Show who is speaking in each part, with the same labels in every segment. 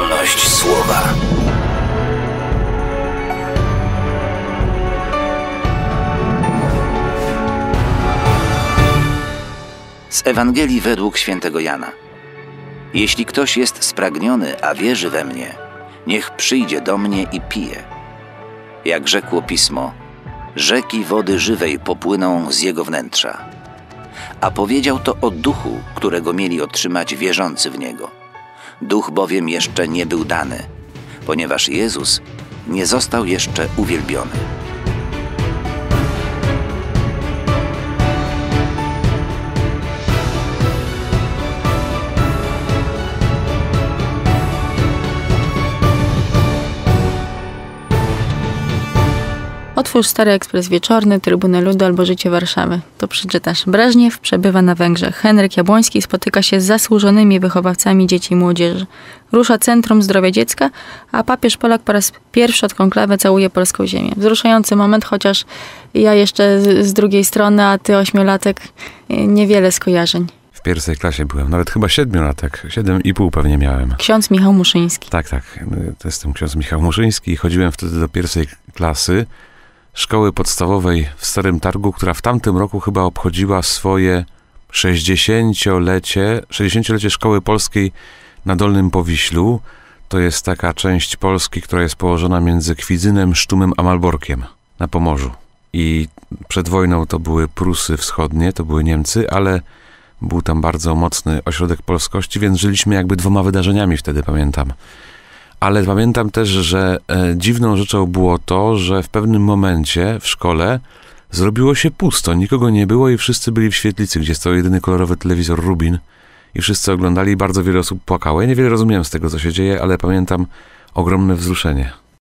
Speaker 1: Wolność słowa. Z Ewangelii według świętego Jana. Jeśli
Speaker 2: ktoś jest spragniony, a wierzy we mnie, niech przyjdzie do mnie i pije. Jak rzekło pismo, rzeki wody żywej popłyną z jego wnętrza. A powiedział to o duchu, którego mieli otrzymać wierzący w niego duch bowiem jeszcze nie był dany, ponieważ Jezus nie został jeszcze uwielbiony.
Speaker 1: Otwórz Stary Ekspres Wieczorny, Trybunę Ludu albo Życie Warszawy. To przeczytasz. Breżniew przebywa na Węgrzech. Henryk Jabłoński spotyka się z zasłużonymi wychowawcami dzieci i młodzieży. Rusza Centrum Zdrowia Dziecka, a papież Polak po raz pierwszy od konklawy całuje polską ziemię. Wzruszający moment, chociaż ja jeszcze z, z drugiej strony, a ty ośmiolatek, y, niewiele skojarzeń
Speaker 2: pierwszej klasie byłem, nawet chyba siedmiolatek, siedem i pół pewnie miałem.
Speaker 1: Ksiądz Michał Muszyński.
Speaker 2: Tak, tak, y, to jestem ksiądz Michał Muszyński i chodziłem wtedy do pierwszej klasy szkoły podstawowej w Starym Targu, która w tamtym roku chyba obchodziła swoje 60-lecie, 60-lecie Szkoły Polskiej na Dolnym Powiślu. To jest taka część Polski, która jest położona między Kwidzynem, Sztumem a Malborkiem na Pomorzu. I przed wojną to były Prusy Wschodnie, to były Niemcy, ale był tam bardzo mocny ośrodek polskości, więc żyliśmy jakby dwoma wydarzeniami wtedy, pamiętam. Ale pamiętam też, że e, dziwną rzeczą było to, że w pewnym momencie w szkole zrobiło się pusto, nikogo nie było i wszyscy byli w świetlicy, gdzie stał jedyny kolorowy telewizor Rubin i wszyscy oglądali i bardzo wiele osób płakało. Ja niewiele rozumiałem z tego, co się dzieje, ale pamiętam ogromne wzruszenie.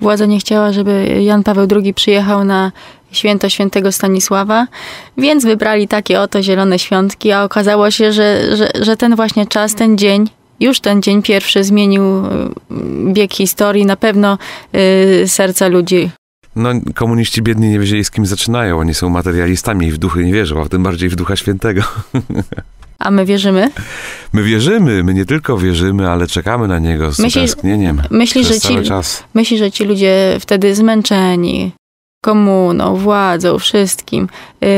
Speaker 1: Władza nie chciała, żeby Jan Paweł II przyjechał na święto świętego Stanisława, więc wybrali takie oto zielone świątki, a okazało się, że, że, że ten właśnie czas, ten dzień już ten dzień pierwszy zmienił bieg y, historii, na pewno y, serca ludzi.
Speaker 2: No, komuniści biedni nie wiedzieli, z kim zaczynają. Oni są materialistami i w duchy nie wierzą, a tym bardziej w ducha świętego.
Speaker 1: A my wierzymy?
Speaker 2: My wierzymy, my nie tylko wierzymy, ale czekamy na niego z myśli, tęsknieniem. Myśli, że ci,
Speaker 1: myśli, że ci ludzie wtedy zmęczeni komuną, władzą, wszystkim, yy,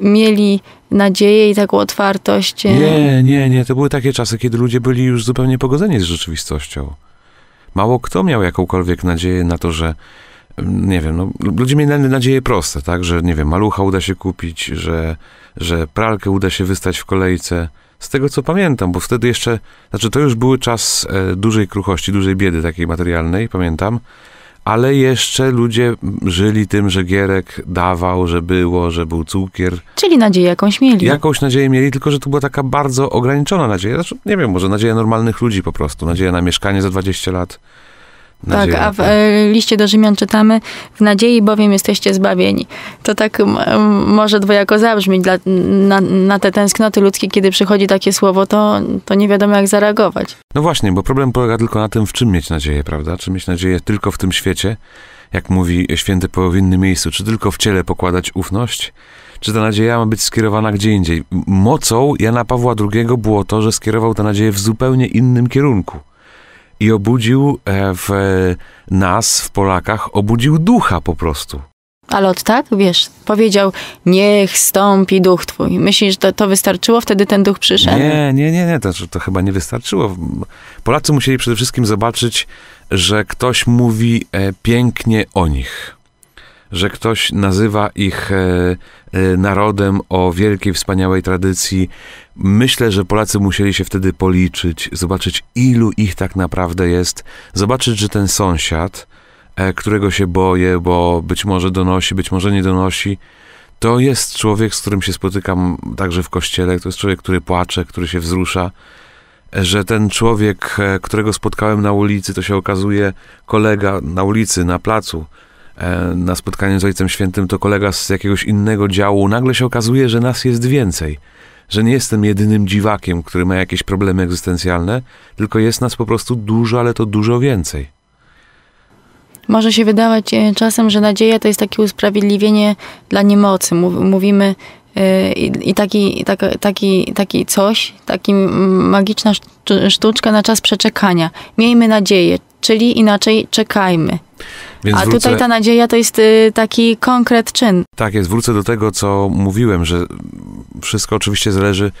Speaker 1: mieli nadzieję i taką otwartość. E, nie,
Speaker 2: nie, nie. To były takie czasy, kiedy ludzie byli już zupełnie pogodzeni z rzeczywistością. Mało kto miał jakąkolwiek nadzieję na to, że mm, nie wiem, no, ludzie mieli nadzieje proste, tak, że nie wiem, malucha uda się kupić, że, że pralkę uda się wystać w kolejce. Z tego co pamiętam, bo wtedy jeszcze, znaczy to już były czas e, dużej kruchości, dużej biedy takiej materialnej, pamiętam ale jeszcze ludzie żyli tym, że Gierek dawał, że było, że był cukier.
Speaker 1: Czyli nadzieję jakąś mieli.
Speaker 2: Jakąś nadzieję mieli, tylko że to była taka bardzo ograniczona nadzieja. Znaczy, nie wiem, może nadzieja normalnych ludzi po prostu. Nadzieja na mieszkanie za 20 lat
Speaker 1: tak, a w tak. E, liście do Rzymian czytamy, w nadziei bowiem jesteście zbawieni. To tak może dwojako zabrzmić dla, na, na, te tęsknoty ludzkie, kiedy przychodzi takie słowo, to, to nie wiadomo jak zareagować.
Speaker 2: No właśnie, bo problem polega tylko na tym, w czym mieć nadzieję, prawda? Czy mieć nadzieję tylko w tym świecie, jak mówi święty po w innym miejscu, czy tylko w ciele pokładać ufność, czy ta nadzieja ma być skierowana gdzie indziej. Mocą Jana Pawła II było to, że skierował tę nadzieję w zupełnie innym kierunku i obudził e, w e, nas, w Polakach, obudził ducha po prostu.
Speaker 1: Ale od tak? Wiesz, powiedział, niech stąpi duch twój. Myślisz, że to, to wystarczyło? Wtedy ten duch przyszedł? Nie,
Speaker 2: nie, nie, nie. To, to chyba nie wystarczyło. Polacy musieli przede wszystkim zobaczyć, że ktoś mówi e, pięknie o nich że ktoś nazywa ich e, e, narodem o wielkiej, wspaniałej tradycji. Myślę, że Polacy musieli się wtedy policzyć, zobaczyć, ilu ich tak naprawdę jest, zobaczyć, że ten sąsiad, e, którego się boję, bo być może donosi, być może nie donosi, to jest człowiek, z którym się spotykam także w kościele, to jest człowiek, który płacze, który się wzrusza że ten człowiek, którego spotkałem na ulicy, to się okazuje kolega na ulicy, na placu, E, na spotkaniu z Ojcem Świętym, to kolega z jakiegoś innego działu, nagle się okazuje, że nas jest więcej. Że nie jestem jedynym dziwakiem, który ma jakieś problemy egzystencjalne, tylko jest nas po prostu dużo, ale to dużo więcej.
Speaker 1: Może się wydawać e, czasem, że nadzieja to jest takie usprawiedliwienie dla niemocy. Mówimy e, i, taki, taki, taki, taki coś, taki magiczna sztuczka na czas przeczekania. Miejmy nadzieję, czyli inaczej czekajmy. Więc A wrócę... tutaj ta nadzieja to jest y, taki konkret czyn.
Speaker 2: Tak jest, wrócę do tego, co mówiłem, że wszystko oczywiście zależy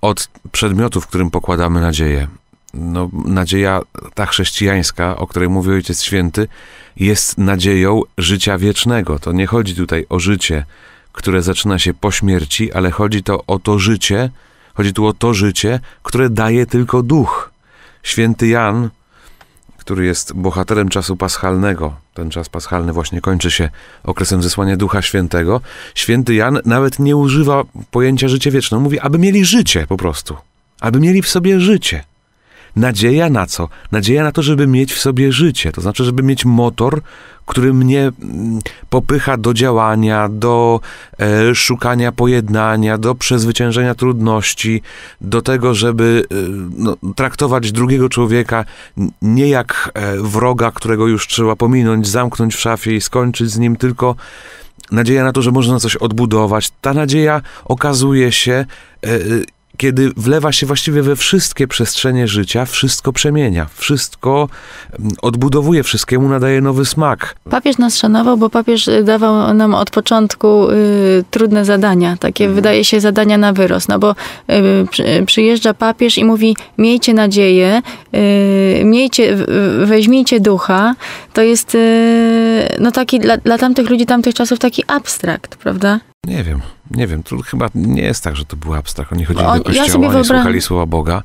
Speaker 2: od przedmiotu, w którym pokładamy nadzieję. No, nadzieja ta chrześcijańska, o której mówił Ojciec Święty, jest nadzieją życia wiecznego. To nie chodzi tutaj o życie, które zaczyna się po śmierci, ale chodzi to o to życie, chodzi tu o to życie, które daje tylko duch. Święty Jan który jest bohaterem czasu paschalnego. Ten czas paschalny właśnie kończy się okresem zesłania Ducha Świętego. Święty Jan nawet nie używa pojęcia życie wieczne. Mówi, aby mieli życie po prostu. Aby mieli w sobie życie. Nadzieja na co? Nadzieja na to, żeby mieć w sobie życie, to znaczy, żeby mieć motor, który mnie mm, popycha do działania, do e, szukania pojednania, do przezwyciężenia trudności, do tego, żeby e, no, traktować drugiego człowieka nie jak e, wroga, którego już trzeba pominąć, zamknąć w szafie i skończyć z nim, tylko nadzieja na to, że można coś odbudować. Ta nadzieja okazuje się e, e, kiedy wlewa się właściwie we wszystkie przestrzenie życia, wszystko przemienia, wszystko mm, odbudowuje, wszystkiemu nadaje nowy smak.
Speaker 1: Papież nas szanował, bo papież y, dawał nam od początku y, trudne zadania, takie mhm. wydaje się zadania na wyrost, no bo y, przyjeżdża papież i mówi miejcie nadzieję, y, miejcie, weźmijcie ducha, to jest y, no taki dla, dla tamtych ludzi, tamtych czasów taki abstrakt, prawda?
Speaker 2: Nie wiem, nie wiem. To chyba nie jest tak, że to był abstrakt. Oni chodzili no, do kościoła, ja oni słuchali słowa Boga.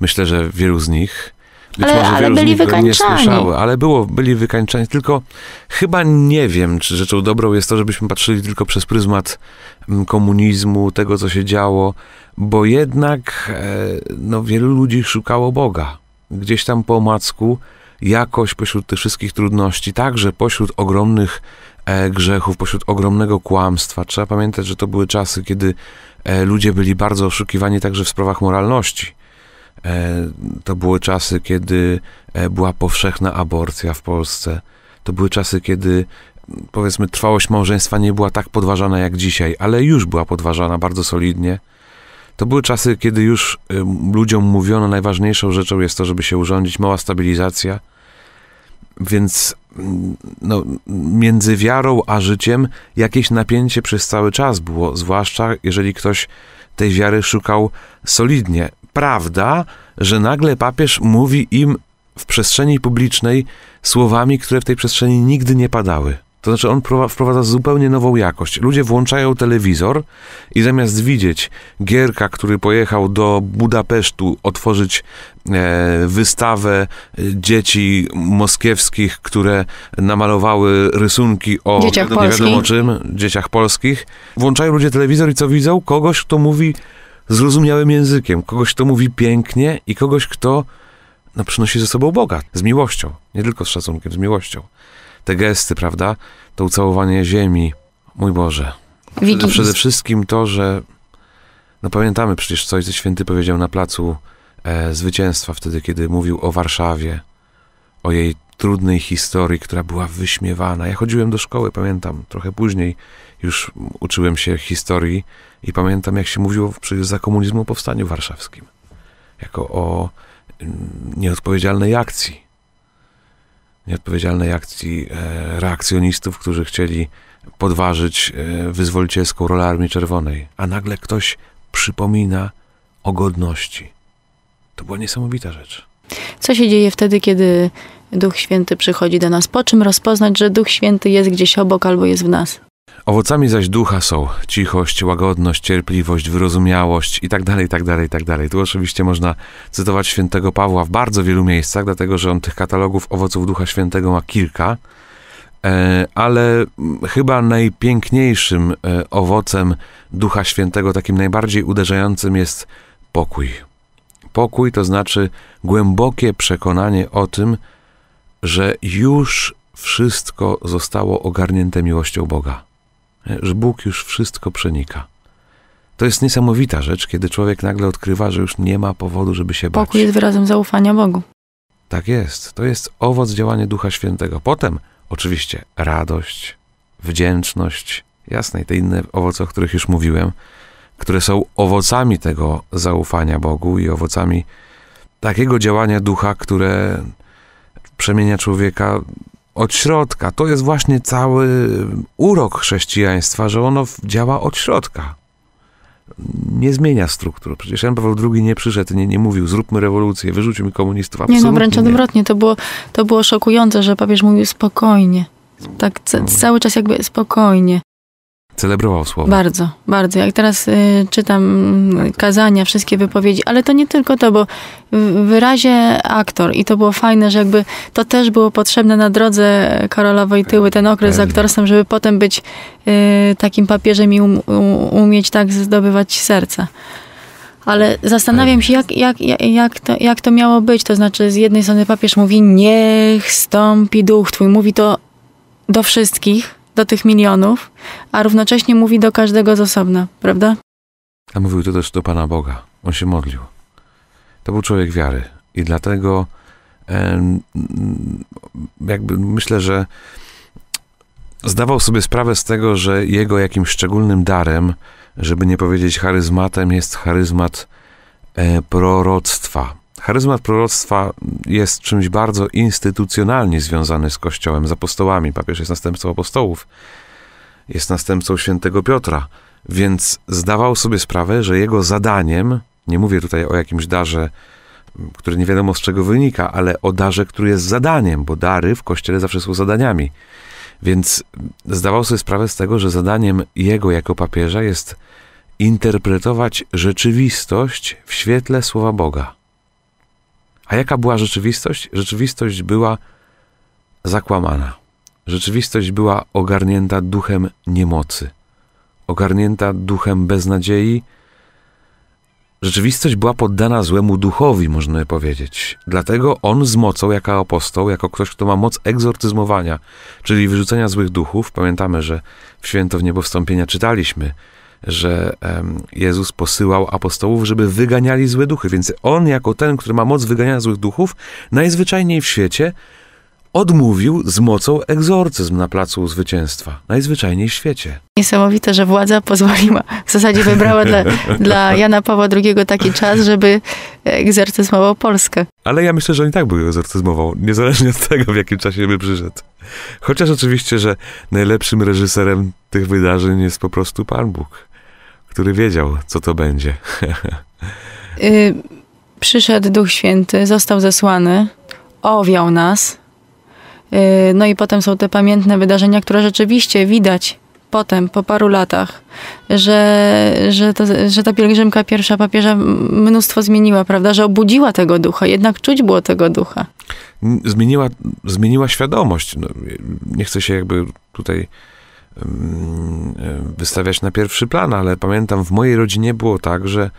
Speaker 2: Myślę, że wielu z nich, być ale, może ale wielu byli z nich wykańczani. nie słyszały, ale było, byli wykańczani. Tylko chyba nie wiem, czy rzeczą dobrą jest to, żebyśmy patrzyli tylko przez pryzmat mm, komunizmu, tego, co się działo, bo jednak e, no, wielu ludzi szukało Boga. Gdzieś tam po omacku, jakoś pośród tych wszystkich trudności, także pośród ogromnych E, grzechów, pośród ogromnego kłamstwa. Trzeba pamiętać, że to były czasy, kiedy e, ludzie byli bardzo oszukiwani także w sprawach moralności. E, to były czasy, kiedy była powszechna aborcja w Polsce. To były czasy, kiedy powiedzmy trwałość małżeństwa nie była tak podważana jak dzisiaj, ale już była podważana bardzo solidnie. To były czasy, kiedy już y, ludziom mówiono, najważniejszą rzeczą jest to, żeby się urządzić, mała stabilizacja – więc no, między wiarą a życiem jakieś napięcie przez cały czas było, zwłaszcza jeżeli ktoś tej wiary szukał solidnie. Prawda, że nagle papież mówi im w przestrzeni publicznej słowami, które w tej przestrzeni nigdy nie padały. To znaczy, on wprowadza zupełnie nową jakość. Ludzie włączają telewizor i zamiast widzieć Gierka, który pojechał do Budapesztu otworzyć e, wystawę e, dzieci moskiewskich, które namalowały rysunki o dzieciach nie wiadomo czym, dzieciach polskich, włączają ludzie telewizor i co widzą? Kogoś, kto mówi zrozumiałym językiem, kogoś, kto mówi pięknie i kogoś, kto no, przynosi ze sobą Boga z miłością, nie tylko z szacunkiem, z miłością te gesty, prawda? To ucałowanie ziemi. Mój Boże. Przede, przede wszystkim to, że no pamiętamy przecież, co Święty powiedział na placu e, zwycięstwa wtedy, kiedy mówił o Warszawie, o jej trudnej historii, która była wyśmiewana. Ja chodziłem do szkoły, pamiętam, trochę później już uczyłem się historii i pamiętam, jak się mówiło przecież za komunizmu o powstaniu warszawskim. Jako o mm, nieodpowiedzialnej akcji nieodpowiedzialnej akcji e, reakcjonistów, którzy chcieli podważyć e, wyzwolicielską rolę Armii Czerwonej. A nagle ktoś przypomina o godności. To była niesamowita rzecz.
Speaker 1: Co się dzieje wtedy, kiedy Duch Święty przychodzi do nas? Po czym rozpoznać, że Duch Święty jest gdzieś obok albo jest w nas?
Speaker 2: Owocami zaś ducha są cichość, łagodność, cierpliwość, wyrozumiałość i tak dalej, tak dalej, tak dalej. Tu oczywiście można cytować świętego Pawła w bardzo wielu miejscach, dlatego że on tych katalogów owoców Ducha Świętego ma kilka, e, ale mm, chyba najpiękniejszym e, owocem Ducha Świętego, takim najbardziej uderzającym jest pokój. Pokój to znaczy głębokie przekonanie o tym, że już wszystko zostało ogarnięte miłością Boga że Bóg już wszystko przenika. To jest niesamowita rzecz, kiedy człowiek nagle odkrywa, że już nie ma powodu, żeby się bać. Pokój jest
Speaker 1: wyrazem zaufania Bogu.
Speaker 2: Tak jest. To jest owoc działania Ducha Świętego. Potem oczywiście radość, wdzięczność, jasne, i te inne owoce, o których już mówiłem, które są owocami tego zaufania Bogu i owocami takiego działania Ducha, które przemienia człowieka od środka. To jest właśnie cały urok chrześcijaństwa, że ono działa od środka. Nie zmienia struktur. Przecież Jan Paweł II nie przyszedł, nie, nie mówił, zróbmy rewolucję, wyrzućmy komunistów. Absolutnie nie, no wręcz
Speaker 1: odwrotnie. To było, to było szokujące, że papież mówił spokojnie. Tak ca no. cały czas jakby spokojnie
Speaker 2: celebrował słowa. Bardzo,
Speaker 1: bardzo. Jak teraz y, czytam y, kazania, wszystkie wypowiedzi, ale to nie tylko to, bo wyrazie aktor i to było fajne, że jakby to też było potrzebne na drodze Karola Wojtyły, ten okres z aktorstwem, żeby potem być y, takim papieżem i um, umieć tak zdobywać serca ale zastanawiam się, jak, jak, jak, to, jak to miało być. To znaczy, z jednej strony papież mówi, niech stąpi duch twój, mówi to do wszystkich, do tych milionów, a równocześnie mówi do każdego z osobna, prawda?
Speaker 2: A mówił to też do Pana Boga. On się modlił. To był człowiek wiary i dlatego jakby myślę, że zdawał sobie sprawę z tego, że jego jakimś szczególnym darem, żeby nie powiedzieć charyzmatem, jest charyzmat e, proroctwa. Charyzmat proroctwa jest czymś bardzo instytucjonalnie związany z Kościołem, z apostołami. Papież jest następcą apostołów, jest następcą świętego Piotra, więc zdawał sobie sprawę, że jego zadaniem, nie mówię tutaj o jakimś darze, który nie wiadomo z czego wynika, ale o darze, który jest zadaniem, bo dary w Kościele zawsze są zadaniami. Więc zdawał sobie sprawę z tego, że zadaniem jego jako papieża jest interpretować rzeczywistość w świetle Słowa Boga. A jaka była rzeczywistość? Rzeczywistość była zakłamana. Rzeczywistość była ogarnięta duchem niemocy, ogarnięta duchem beznadziei. Rzeczywistość była poddana złemu duchowi, można powiedzieć. Dlatego on z mocą, jako apostoł, jako ktoś, kto ma moc egzortyzmowania, czyli wyrzucenia złych duchów, pamiętamy, że w święto w niebo wstąpienia czytaliśmy, że Jezus posyłał apostołów, żeby wyganiali złe duchy. Więc on, jako ten, który ma moc wyganiania złych duchów, najzwyczajniej w świecie odmówił z mocą egzorcyzm na Placu Zwycięstwa. Najzwyczajniej w świecie.
Speaker 1: Niesamowite, że władza pozwoliła, w zasadzie wybrała dla, dla Jana Pawła II taki czas, żeby egzorcyzmował Polskę.
Speaker 2: Ale ja myślę, że on i tak był egzorcyzmował, niezależnie od tego, w jakim czasie by przyszedł. Chociaż oczywiście, że najlepszym reżyserem tych wydarzeń jest po prostu Pan Bóg który wiedział, co to będzie.
Speaker 1: y, przyszedł Duch Święty, został zesłany, owiał nas. Y, no i potem są te pamiętne wydarzenia, które rzeczywiście widać potem, po paru latach, że, że, to, że ta pielgrzymka pierwsza papieża mnóstwo zmieniła, prawda? Że obudziła tego ducha, jednak czuć było tego ducha.
Speaker 2: Zmieniła, zmieniła świadomość. No, nie chcę się jakby tutaj wystawiać na pierwszy plan, ale pamiętam, w mojej rodzinie było tak, że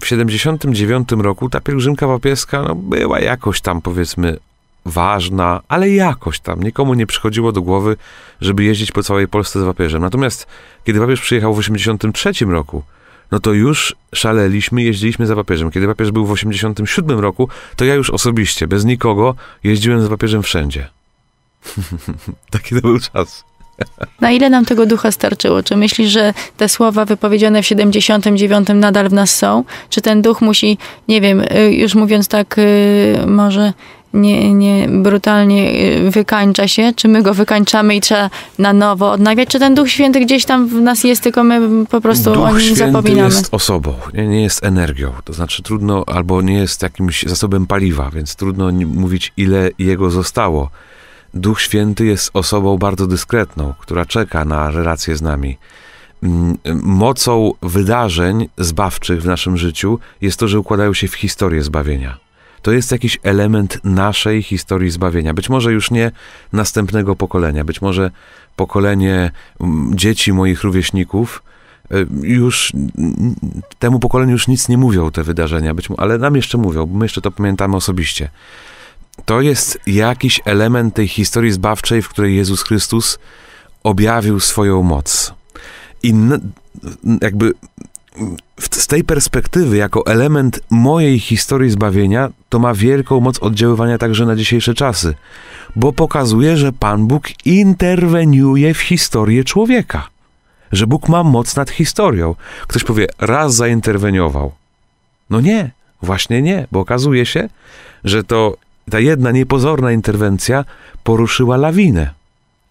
Speaker 2: w 79 roku ta pielgrzymka papieska no, była jakoś tam, powiedzmy, ważna, ale jakoś tam. Nikomu nie przychodziło do głowy, żeby jeździć po całej Polsce z papieżem. Natomiast kiedy papież przyjechał w 83 roku, no to już szaleliśmy, jeździliśmy za papieżem. Kiedy papież był w 87 roku, to ja już osobiście, bez nikogo, jeździłem za papieżem wszędzie. Taki to był czas.
Speaker 1: Na ile nam tego ducha starczyło? Czy myślisz, że te słowa wypowiedziane w 79 nadal w nas są? Czy ten duch musi, nie wiem, y, już mówiąc tak, y, może nie, nie brutalnie y, wykańcza się? Czy my go wykańczamy i trzeba na nowo odnawiać? Czy ten Duch Święty gdzieś tam w nas jest, tylko my po prostu Duch o nim Święty zapominamy? jest
Speaker 2: osobą, nie, nie jest energią. To znaczy trudno, albo nie jest jakimś zasobem paliwa, więc trudno mówić, ile jego zostało. Duch Święty jest osobą bardzo dyskretną, która czeka na relacje z nami. Mm, mocą wydarzeń zbawczych w naszym życiu jest to, że układają się w historię zbawienia. To jest jakiś element naszej historii zbawienia. Być może już nie następnego pokolenia, być może pokolenie mm, dzieci moich rówieśników, e, już temu pokoleniu już nic nie mówią te wydarzenia, być, ale nam jeszcze mówią, bo my jeszcze to pamiętamy osobiście to jest jakiś element tej historii zbawczej, w której Jezus Chrystus objawił swoją moc. I jakby z tej perspektywy, jako element mojej historii zbawienia, to ma wielką moc oddziaływania także na dzisiejsze czasy, bo pokazuje, że Pan Bóg interweniuje w historię człowieka, że Bóg ma moc nad historią. Ktoś powie, raz zainterweniował. No nie, właśnie nie, bo okazuje się, że to ta jedna niepozorna interwencja poruszyła lawinę.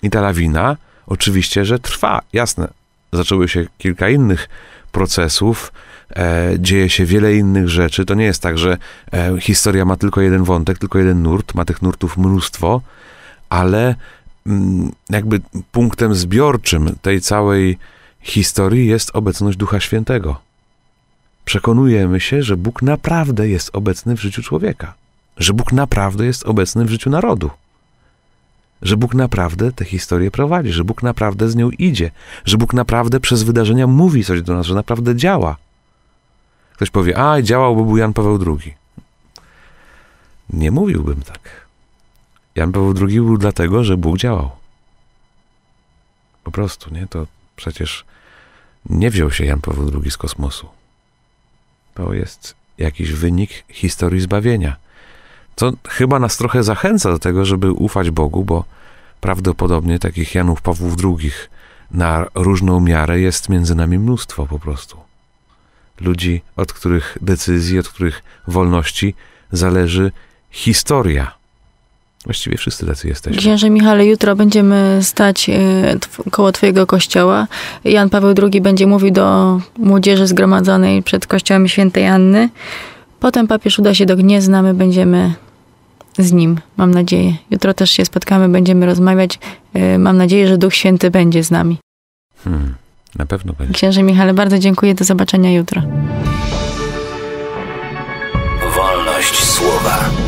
Speaker 2: I ta lawina oczywiście, że trwa. Jasne, zaczęły się kilka innych procesów, e, dzieje się wiele innych rzeczy. To nie jest tak, że e, historia ma tylko jeden wątek, tylko jeden nurt, ma tych nurtów mnóstwo, ale mm, jakby punktem zbiorczym tej całej historii jest obecność Ducha Świętego. Przekonujemy się, że Bóg naprawdę jest obecny w życiu człowieka że Bóg naprawdę jest obecny w życiu narodu. Że Bóg naprawdę tę historię prowadzi, że Bóg naprawdę z nią idzie, że Bóg naprawdę przez wydarzenia mówi coś do nas, że naprawdę działa. Ktoś powie, a działał, bo był Jan Paweł II. Nie mówiłbym tak. Jan Paweł II był dlatego, że Bóg działał. Po prostu, nie? To przecież nie wziął się Jan Paweł II z kosmosu. To jest jakiś wynik historii zbawienia co chyba nas trochę zachęca do tego, żeby ufać Bogu, bo prawdopodobnie takich Janów Pawłów II na różną miarę jest między nami mnóstwo po prostu. Ludzi, od których decyzji, od których wolności zależy historia. Właściwie wszyscy tacy jesteśmy.
Speaker 1: Księże Michale, jutro będziemy stać y, koło Twojego kościoła. Jan Paweł II będzie mówił do młodzieży zgromadzonej przed kościołem świętej Anny. Potem papież uda się do Gniezna, my będziemy z Nim, mam nadzieję. Jutro też się spotkamy, będziemy rozmawiać. E, mam nadzieję, że Duch Święty będzie z nami.
Speaker 2: Hmm, na pewno będzie.
Speaker 1: Księże Michale, bardzo dziękuję. Do zobaczenia jutro.
Speaker 2: Wolność słowa.